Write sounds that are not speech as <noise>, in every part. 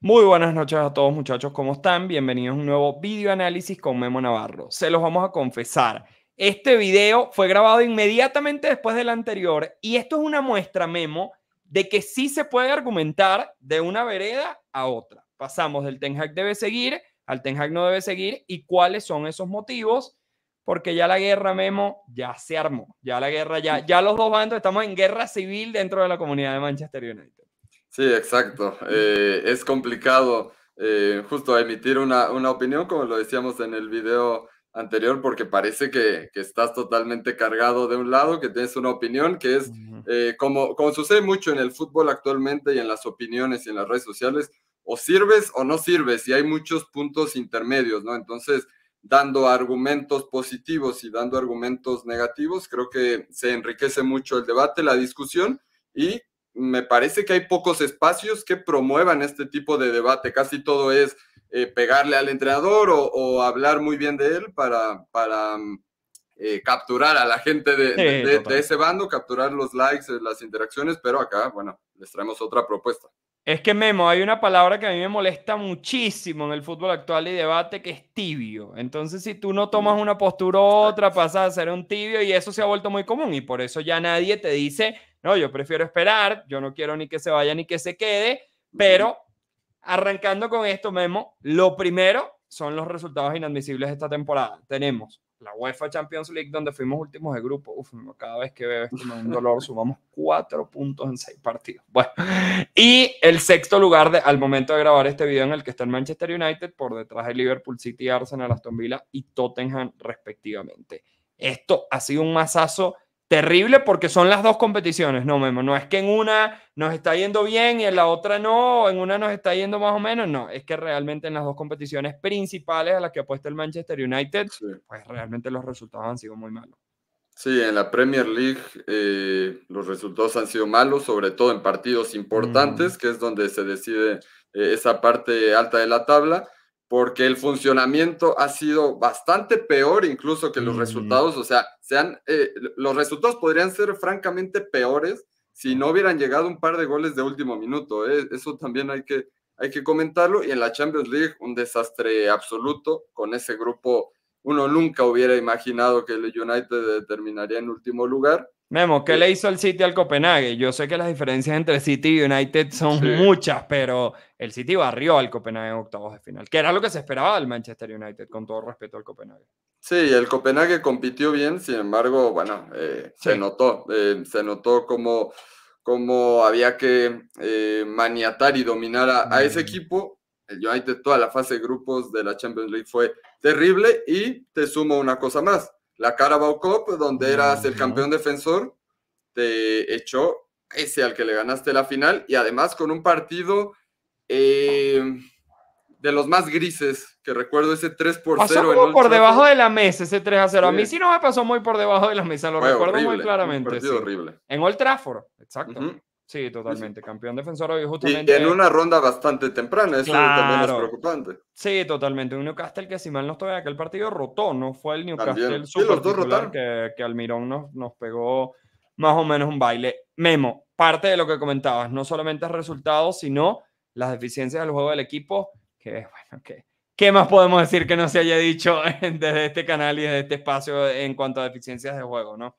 Muy buenas noches a todos muchachos, ¿cómo están? Bienvenidos a un nuevo video análisis con Memo Navarro. Se los vamos a confesar, este video fue grabado inmediatamente después del anterior y esto es una muestra, Memo, de que sí se puede argumentar de una vereda a otra. Pasamos del Ten Hag debe seguir al Ten Hag no debe seguir y cuáles son esos motivos, porque ya la guerra, Memo, ya se armó, ya la guerra, ya, ya los dos bandos estamos en guerra civil dentro de la comunidad de Manchester United. Sí, exacto. Eh, es complicado eh, justo emitir una, una, opinión, como lo decíamos en el video anterior, porque parece que, estás totalmente cargado de un lado, que tienes una opinión que es, eh, como, como sucede mucho en el fútbol actualmente y en las opiniones y en las redes sociales, o sirves o no sirves, y hay muchos puntos intermedios, ¿no? Entonces, dando argumentos positivos y dando argumentos negativos, creo que se enriquece mucho el debate, la discusión, y me parece que hay pocos espacios que promuevan este tipo de debate. Casi todo es eh, pegarle al entrenador o, hablar muy bien de él para, para mm, eh, capturar a la gente de, de, ese bando, capturar los likes, eh, las interacciones, pero acá, bueno, les traemos otra propuesta. Es que Memo, hay una palabra que a mí me molesta muchísimo en el fútbol actual y debate que es tibio. Entonces, si tú no tomas una postura u otra, pasas a ser un tibio y eso se ha vuelto muy común y por eso ya nadie te dice no, yo prefiero esperar, yo no quiero ni que se vaya ni que se quede, pero arrancando con esto, Memo, lo primero son los resultados inadmisibles de esta temporada. Tenemos la UEFA Champions League, donde fuimos últimos de grupo. cada vez que veo esto me da un dolor, sumamos cuatro puntos en seis partidos. Bueno, y el sexto lugar de, al momento de grabar este video en el que está el Manchester United, por detrás de Liverpool City, Arsenal, Aston Villa y Tottenham, respectivamente. Esto ha sido un masazo terrible porque son las dos competiciones, no, Memo. No es que en una nos está yendo bien y en la otra no, en una nos está yendo más o menos, no. Es que realmente en las dos competiciones principales a las que apuesta el Manchester United, pues realmente los resultados han sido muy malos. Sí, en la Premier League eh, los resultados han sido malos, sobre todo en partidos importantes, mm. que es donde se decide eh, esa parte alta de la tabla porque el funcionamiento ha sido bastante peor incluso que los mm. resultados, o sea, sean, eh, los resultados podrían ser francamente peores si no hubieran llegado un par de goles de último minuto, ¿eh? eso también hay que, hay que comentarlo, y en la Champions League un desastre absoluto con ese grupo, uno nunca hubiera imaginado que el United eh, terminaría en último lugar, Memo, ¿qué le hizo el City al Copenhague? Yo sé que las diferencias entre City y United son muchas, pero el City barrió al Copenhague en octavos de final, que era lo que se esperaba del Manchester United, con todo respeto al Copenhague. Sí, el Copenhague compitió bien, sin embargo, bueno, eh, eh, se notó, se notó como, como había que eh, maniatar y dominar a ese mm. equipo. El United, toda la fase de grupos de la Champions League fue terrible y te sumo una cosa más la Carabao Cup, donde eras el campeón defensor, te echó ese al que le ganaste la final y además con un partido eh, de los más grises que recuerdo ese 3 por 0 por debajo de la mesa ese 3 a 0 a mí sí no me pasó muy por debajo de la mesa lo recuerdo muy claramente un horrible en Old Trafford exacto Sí, totalmente. Campeón defensor hoy justamente. Y en una ronda bastante temprana, eso también es preocupante. Sí, totalmente. Un Newcastle que si mal no estoy, aquel partido rotó, no fue el Newcastle sí, los que, que Almirón nos, nos pegó más o menos un baile. Memo, parte de lo que comentabas, no solamente resultados, sino las deficiencias del juego del equipo, que bueno, que ¿qué más podemos decir que no se haya dicho <laughs> desde este canal y desde este espacio en cuanto a deficiencias de juego, no?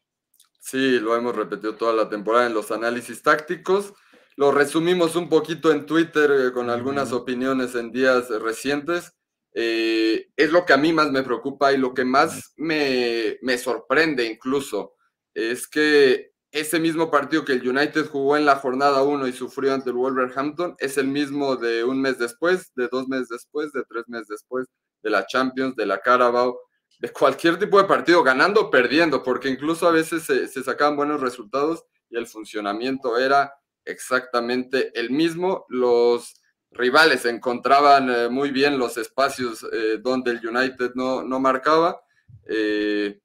Sí, lo hemos repetido toda la temporada en los análisis tácticos. Lo resumimos un poquito en Twitter eh, con algunas opiniones en días eh, recientes. Eh, es lo que a mí más me preocupa y lo que más me, me sorprende incluso es que ese mismo partido que el United jugó en la jornada 1 y sufrió ante el Wolverhampton es el mismo de un mes después, de dos meses después, de tres meses después, de la Champions, de la Carabao, de cualquier tipo de partido, ganando o perdiendo, porque incluso a veces se, sacaban buenos resultados y el funcionamiento era exactamente el mismo. Los rivales encontraban eh, muy bien los espacios eh, donde el United no, no marcaba. Eh,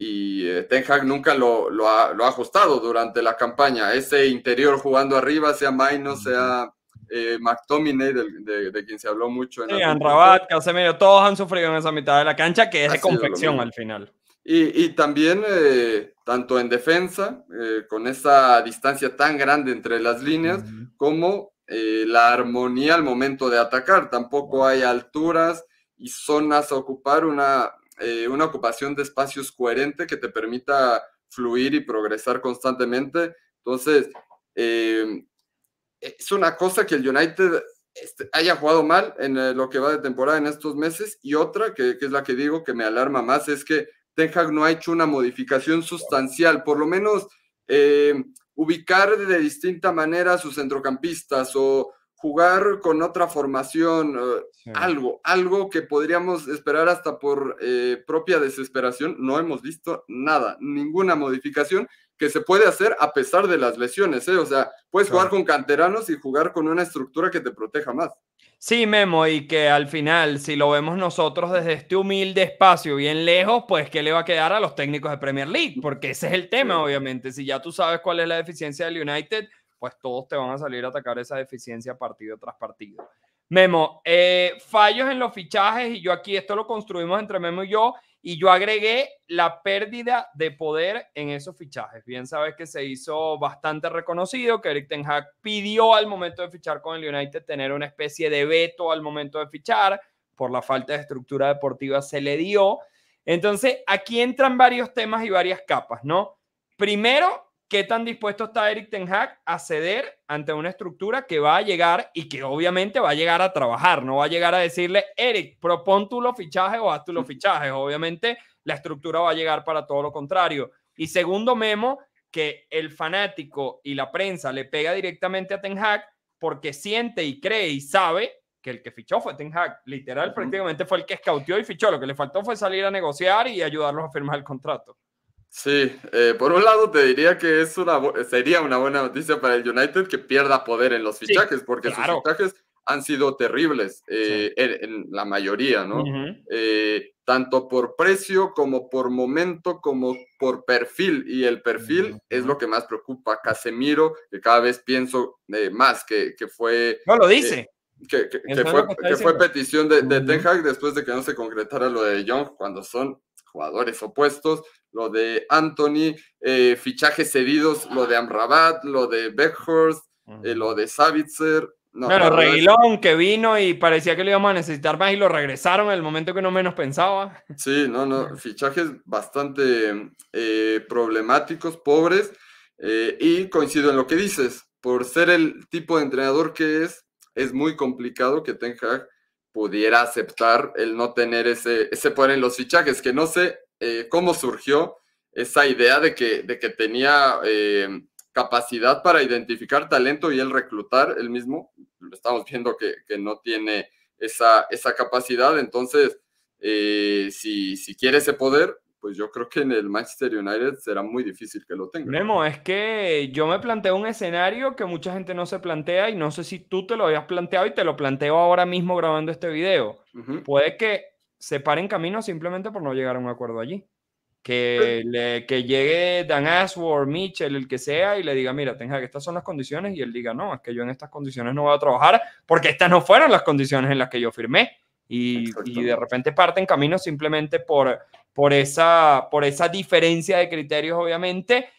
y Ten Hag nunca lo, lo, ha, lo, ha, ajustado durante la campaña. Ese interior jugando arriba, sea Maino, sea eh, McTominay, de, quien se habló mucho. En sí, Anrabat, Casemiro, todos han sufrido en esa mitad de la cancha, que es de confección al final. Y, también, eh, tanto en defensa, eh, con esa distancia tan grande entre las líneas, como eh, la armonía al momento de atacar. Tampoco hay alturas y zonas a ocupar, una, una ocupación de espacios coherente que te permita fluir y progresar constantemente. Entonces, eh, eh, es una cosa que el United este, haya jugado mal en eh, lo que va de temporada en estos meses y otra, que, es la que digo que me alarma más, es que Ten Hag no ha hecho una modificación sustancial, por lo menos eh, ubicar de distinta manera a sus centrocampistas o jugar con otra formación, algo, algo que podríamos esperar hasta por propia desesperación. No hemos visto nada, ninguna modificación que se puede hacer a pesar de las lesiones, ¿eh? O sea, puedes jugar con canteranos y jugar con una estructura que te proteja más. Sí, Memo, y que al final, si lo vemos nosotros desde este humilde espacio bien lejos, pues ¿qué le va a quedar a los técnicos de Premier League? Porque ese es el tema, obviamente. Si ya tú sabes cuál es la deficiencia del United, pues todos te van a salir a atacar esa deficiencia partido tras partido. Memo, eh, fallos en los fichajes, y yo aquí esto lo construimos entre Memo y yo, y yo agregué la pérdida de poder en esos fichajes. Bien sabes que se hizo bastante reconocido, que Eric Ten Hag pidió al momento de fichar con el United tener una especie de veto al momento de fichar, por la falta de estructura deportiva se le dio. Entonces, aquí entran varios temas y varias capas, ¿no? Primero, ¿Qué tan dispuesto está Eric Ten Hag a ceder ante una estructura que va a llegar y que obviamente va a llegar a trabajar? No va a llegar a decirle, Eric, propón tú los fichajes o haz tú los mm. fichajes. Obviamente la estructura va a llegar para todo lo contrario. Y segundo memo, que el fanático y la prensa le pega directamente a Ten Hag porque siente y cree y sabe que el que fichó fue Ten Hag. Literal, prácticamente fue el que escautió y fichó. Lo que le faltó fue salir a negociar y ayudarlos a firmar el contrato. Sí, eh, por un lado te diría que es una, sería una buena noticia para el United que pierda poder en los fichajes, porque sus fichajes han sido terribles, eh, en, la mayoría, ¿no? Eh, tanto por precio como por momento, como por perfil, y el perfil es lo que más preocupa. Casemiro, que cada vez pienso más que, fue... No lo dice que, fue, petición de, de Ten Hag después de que no se concretara lo de Young, cuando son jugadores opuestos, lo de Anthony, eh, fichajes cedidos, lo de Amrabat, lo de Beckhurst, eh, lo de Savitzer. No, bueno, Reguilón que vino y parecía que lo íbamos a necesitar más y lo regresaron en el momento que no menos pensaba. Sí, no, no, fichajes bastante eh, problemáticos, pobres, y coincido en lo que dices, por ser el tipo de entrenador que es, es muy complicado que tenga pudiera aceptar el no tener ese, poder en los fichajes, que no sé eh, cómo surgió esa idea de que, que tenía eh, capacidad para identificar talento y el reclutar el mismo. Estamos viendo que, no tiene esa, esa capacidad, entonces, eh, si, si quiere ese poder, pues yo creo que en el Manchester United será muy difícil que lo tenga. Memo, es que yo me planteo un escenario que mucha gente no se plantea y no sé si tú te lo habías planteado y te lo planteo ahora mismo grabando este video. Puede que se paren caminos simplemente por no llegar a un acuerdo allí. Que, pues le, que llegue Dan Ashworth, Mitchell, el que sea, y le diga, mira, tenga que estas son las condiciones, y él diga, no, es que yo en estas condiciones no voy a trabajar, porque estas no fueron las condiciones en las que yo firmé. Y, de repente parten camino simplemente por, por, esa, por esa diferencia de criterios, obviamente.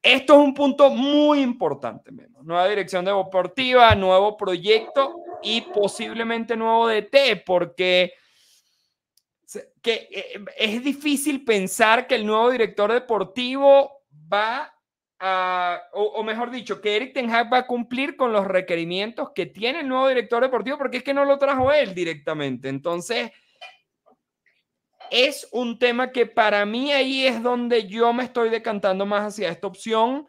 Esto es un punto muy importante, Nueva dirección deportiva, nuevo proyecto y posiblemente nuevo DT, porque que eh, es difícil pensar que el nuevo director deportivo va Ah, o, mejor dicho, que Eric Ten Hag va a cumplir con los requerimientos que tiene el nuevo director deportivo, porque es que no lo trajo él directamente. Entonces, es un tema que para mí ahí es donde yo me estoy decantando más hacia esta opción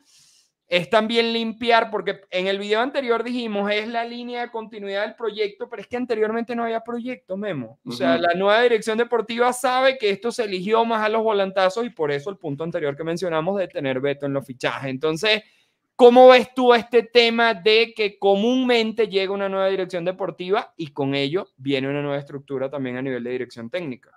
es también limpiar, porque en el video anterior dijimos, es la línea de continuidad del proyecto, pero es que anteriormente no había proyecto, Memo. O sea, la nueva dirección deportiva sabe que esto se eligió más a los volantazos y por eso el punto anterior que mencionamos de tener veto en los fichajes. Entonces, ¿cómo ves tú este tema de que comúnmente llega una nueva dirección deportiva y con ello viene una nueva estructura también a nivel de dirección técnica?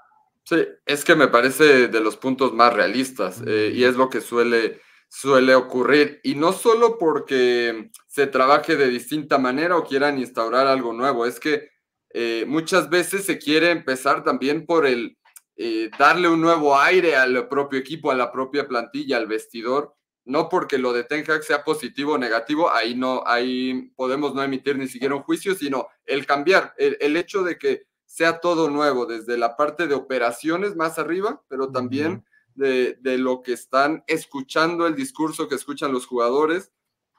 Sí, es que me parece de los puntos más realistas eh, y es lo que suele suele ocurrir. Y no solo porque se trabaje de distinta manera o quieran instaurar algo nuevo, es que eh, muchas veces se quiere empezar también por el eh, darle un nuevo aire al propio equipo, a la propia plantilla, al vestidor. No porque lo de Ten sea positivo o negativo, ahí no, ahí podemos no emitir ni siquiera un juicio, sino el cambiar, el, hecho de que sea todo nuevo, desde la parte de operaciones más arriba, pero también de, lo que están escuchando, el discurso que escuchan los jugadores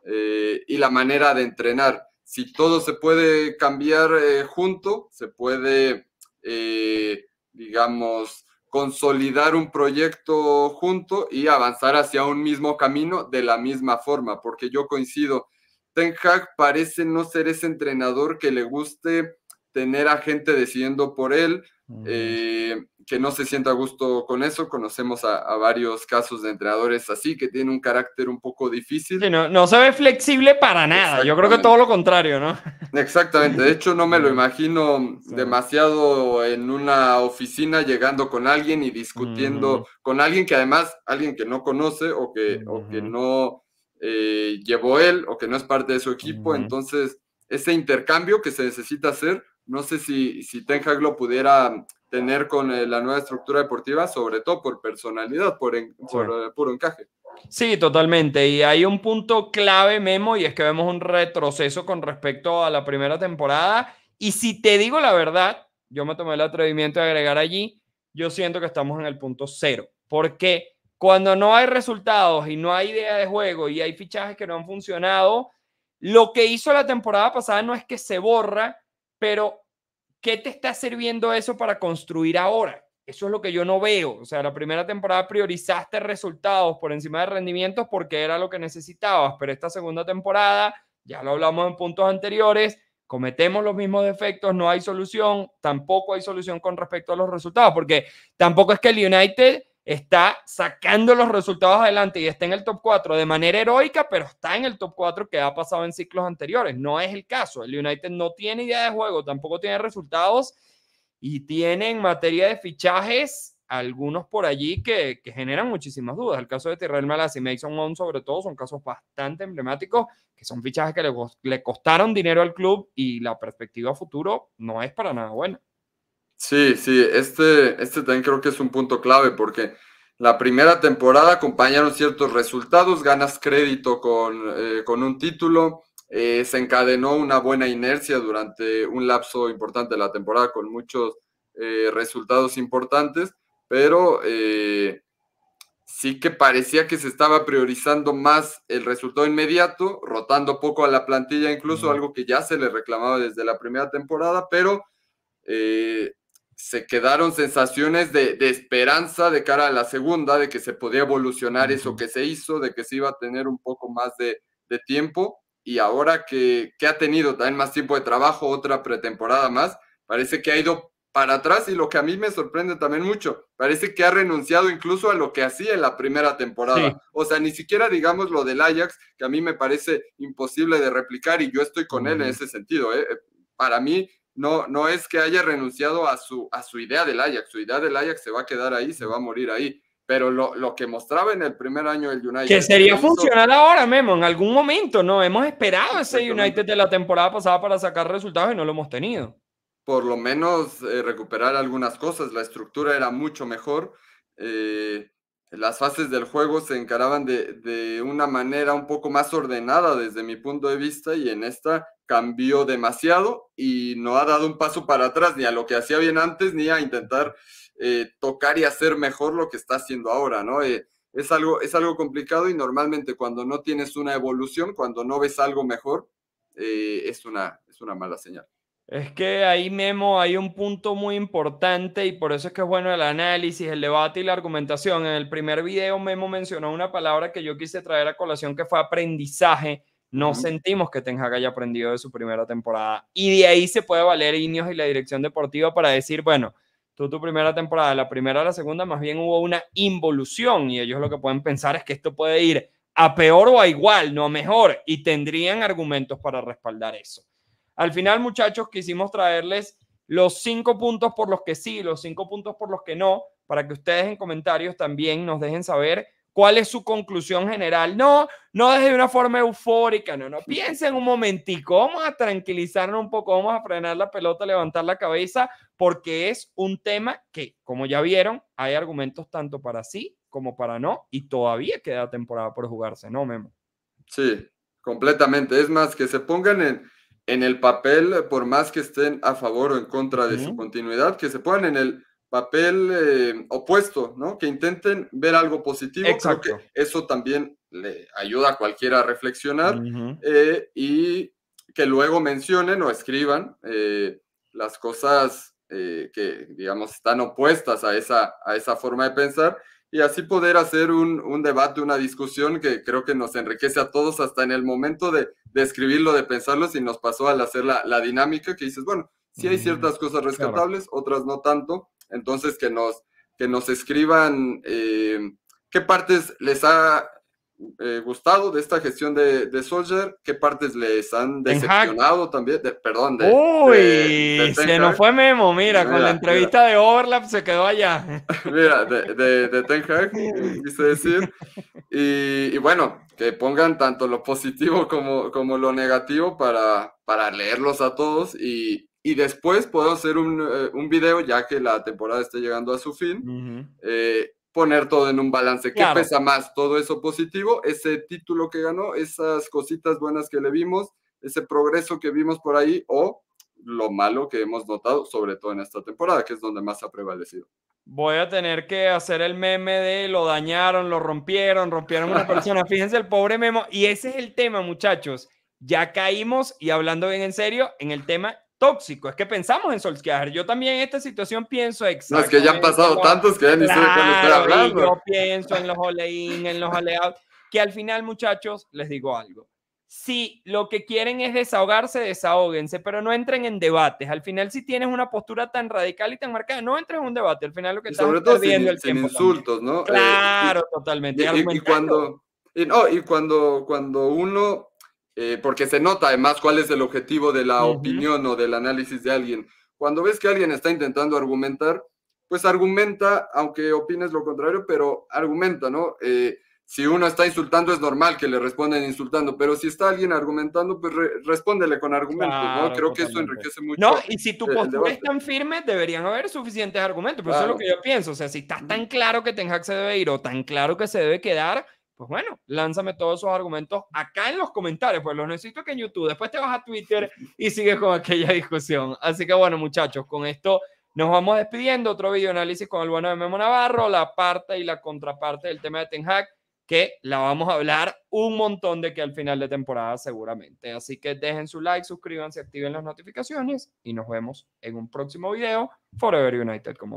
eh, y la manera de entrenar. Si todo se puede cambiar eh, junto, se puede, eh, digamos, consolidar un proyecto junto y avanzar hacia un mismo camino de la misma forma, porque yo coincido, Ten Hag parece no ser ese entrenador que le guste tener a gente decidiendo por él que no se sienta a gusto con eso. Conocemos a, varios casos de entrenadores así, que tienen un carácter un poco difícil. no, no, se ve flexible para nada. Yo creo que todo lo contrario, ¿no? <laughs> Exactamente. De hecho, no me lo imagino demasiado en una oficina llegando con alguien y discutiendo con alguien que además, alguien que no conoce o que, que no eh, llevó él o que no es parte de su equipo. Entonces, ese intercambio que se necesita hacer, no sé si, si Ten Hag lo pudiera tener con eh, la nueva estructura deportiva, sobre todo por personalidad, por, eh, puro encaje. Sí, totalmente. Y hay un punto clave, Memo, y es que vemos un retroceso con respecto a la primera temporada. Y si te digo la verdad, yo me tomé el atrevimiento de agregar allí, yo siento que estamos en el punto cero. Porque cuando no hay resultados y no hay idea de juego y hay fichajes que no han funcionado, lo que hizo la temporada pasada no es que se borra, pero ¿Qué te está sirviendo eso para construir ahora? Eso es lo que yo no veo. O sea, la primera temporada priorizaste resultados por encima de rendimientos porque era lo que necesitabas, pero esta segunda temporada, ya lo hablamos en puntos anteriores, cometemos los mismos defectos, no hay solución, tampoco hay solución con respecto a los resultados, porque tampoco es que el United está sacando los resultados adelante y está en el top 4 de manera heroica, pero está en el top 4 que ha pasado en ciclos anteriores. No es el caso. El United no tiene idea de juego, tampoco tiene resultados y tiene en materia de fichajes algunos por allí que, generan muchísimas dudas. El caso de Tyrell Malas y Mason Mount sobre todo son casos bastante emblemáticos que son fichajes que le, costaron dinero al club y la perspectiva a futuro no es para nada buena. Sí, sí, este, este también creo que es un punto clave porque la primera temporada acompañaron ciertos resultados, ganas crédito con, eh, con un título, eh, se encadenó una buena inercia durante un lapso importante de la temporada con muchos eh, resultados importantes, pero sí que parecía que se estaba priorizando más el resultado inmediato, rotando poco a la plantilla incluso, algo que ya se le reclamaba desde la primera temporada, pero eh, se quedaron sensaciones de, esperanza de cara a la segunda, de que se podía evolucionar eso que se hizo, de que se iba a tener un poco más de, tiempo. Y ahora que, ha tenido también más tiempo de trabajo, otra pretemporada más, parece que ha ido para atrás y lo que a mí me sorprende también mucho, parece que ha renunciado incluso a lo que hacía en la primera temporada. O sea, ni siquiera digamos lo del Ajax, que a mí me parece imposible de replicar y yo estoy con él en ese sentido. ¿eh? Para mí, no, no es que haya renunciado a su, a su idea del Ajax, su idea del Ajax se va a quedar ahí, se va a morir ahí. Pero lo, que mostraba en el primer año del United. Que sería funcional ahora, Memo, en algún momento, ¿no? Hemos esperado ese United de la temporada pasada para sacar resultados y no lo hemos tenido. Por lo menos eh, recuperar algunas cosas, la estructura era mucho mejor. Eh, las fases del juego se encaraban de, de, una manera un poco más ordenada desde mi punto de vista y en esta cambió demasiado y no ha dado un paso para atrás ni a lo que hacía bien antes, ni a intentar eh, tocar y hacer mejor lo que está haciendo ahora, ¿no? Eh, es, algo, es algo complicado y normalmente cuando no tienes una evolución, cuando no ves algo mejor, eh, es, una, es una mala señal. Es que ahí, Memo, hay un punto muy importante y por eso es que es bueno el análisis, el debate y la argumentación. En el primer video, Memo mencionó una palabra que yo quise traer a colación que fue aprendizaje no sentimos que Ten Hag haya aprendido de su primera temporada. Y de ahí se puede valer Ineos y la dirección deportiva para decir, bueno, tú tu primera temporada, la primera a la segunda, más bien hubo una involución y ellos lo que pueden pensar es que esto puede ir a peor o a igual, no a mejor, y tendrían argumentos para respaldar eso. Al final, muchachos, quisimos traerles los cinco puntos por los que sí, los cinco puntos por los que no, para que ustedes en comentarios también nos dejen saber ¿Cuál es su conclusión general? No, no desde una forma eufórica, no, no. Piensen un momentico, vamos a tranquilizarnos un poco, vamos a frenar la pelota, levantar la cabeza, porque es un tema que, como ya vieron, hay argumentos tanto para sí como para no, y todavía queda temporada por jugarse, ¿no, Memo? Sí, completamente. Es más, que se pongan en, en el papel, por más que estén a favor o en contra de su continuidad, que se pongan en el papel eh, opuesto, ¿no? Que intenten ver algo positivo. porque eso también le ayuda a cualquiera a reflexionar eh, y que luego mencionen o escriban eh, las cosas que, digamos, están opuestas a esa, a esa forma de pensar y así poder hacer un, debate, una discusión que creo que nos enriquece a todos hasta en el momento de, de escribirlo, de pensarlo, si nos pasó al hacer la, dinámica que dices, bueno, si hay ciertas cosas rescatables, otras no tanto, entonces, que nos, que nos escriban eh, qué partes les ha eh, gustado de esta gestión de, de Soldier, qué partes les han decepcionado también, perdón. Uy, se nos fue Memo, mira, con la entrevista de Overlap se quedó allá. <laughs> Mira, de, Ten Hag, quise decir. Y, y, bueno, que pongan tanto lo positivo como, como lo negativo para, para leerlos a todos y, y después puedo hacer un, eh, un, video, ya que la temporada esté llegando a su fin, eh, poner todo en un balance. ¿Qué pesa más? Todo eso positivo, ese título que ganó, esas cositas buenas que le vimos, ese progreso que vimos por ahí o lo malo que hemos notado, sobre todo en esta temporada, que es donde más ha prevalecido. Voy a tener que hacer el meme de lo dañaron, lo rompieron, rompieron una persona. <laughs> Fíjense el pobre Memo. Y ese es el tema, muchachos. Ya caímos, y hablando bien en serio, en el tema tóxico, es que pensamos en Solskjaer. Yo también en esta situación pienso exactamente. No, es que ya han pasado tantos que ya ni sé de hablando. Yo pienso en los oleín, en los aleados. que al final, muchachos, les digo algo. Si lo que quieren es desahogarse, desahóguense, pero no entren en debates. Al final, si tienes una postura tan radical y tan marcada, no entres en un debate. Al final, lo que estás sobre todo sin, el insultos, ¿no? Eh, claro, totalmente. Y, cuando, y, no, y cuando, cuando uno eh, porque se nota además cuál es el objetivo de la opinión o del análisis de alguien. Cuando ves que alguien está intentando argumentar, pues argumenta, aunque opines lo contrario, pero argumenta, ¿no? Eh, si uno está insultando, es normal que le respondan insultando, pero si está alguien argumentando, pues respóndele con argumentos, ¿no? Creo que eso enriquece mucho. No, y si tu postura es tan firme, deberían haber suficientes argumentos, pero pues eso es lo que yo pienso. O sea, si está tan claro que Ten Hag se debe ir o tan claro que se debe quedar, pues bueno, lánzame todos esos argumentos acá en los comentarios, pues los necesito que en YouTube. Después te vas a Twitter y sigues con aquella discusión. Así que bueno, muchachos, con esto nos vamos despidiendo. Otro video análisis con el bueno de Memo Navarro, la parte y la contraparte del tema de Ten Hag, que la vamos a hablar un montón de que al final de temporada seguramente. Así que dejen su like, suscríbanse, activen las notificaciones y nos vemos en un próximo video. Forever United, como